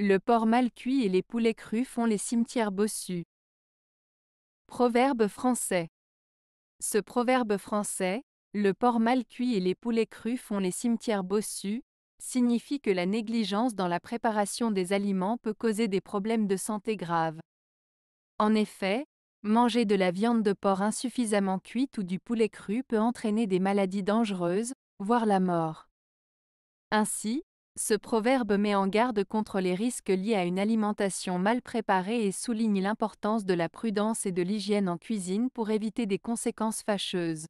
Le porc mal cuit et les poulets crus font les cimetières bossus. Proverbe français. Ce proverbe français, le porc mal cuit et les poulets crus font les cimetières bossus, signifie que la négligence dans la préparation des aliments peut causer des problèmes de santé graves. En effet, manger de la viande de porc insuffisamment cuite ou du poulet cru peut entraîner des maladies dangereuses, voire la mort. Ainsi, ce proverbe met en garde contre les risques liés à une alimentation mal préparée et souligne l'importance de la prudence et de l'hygiène en cuisine pour éviter des conséquences fâcheuses.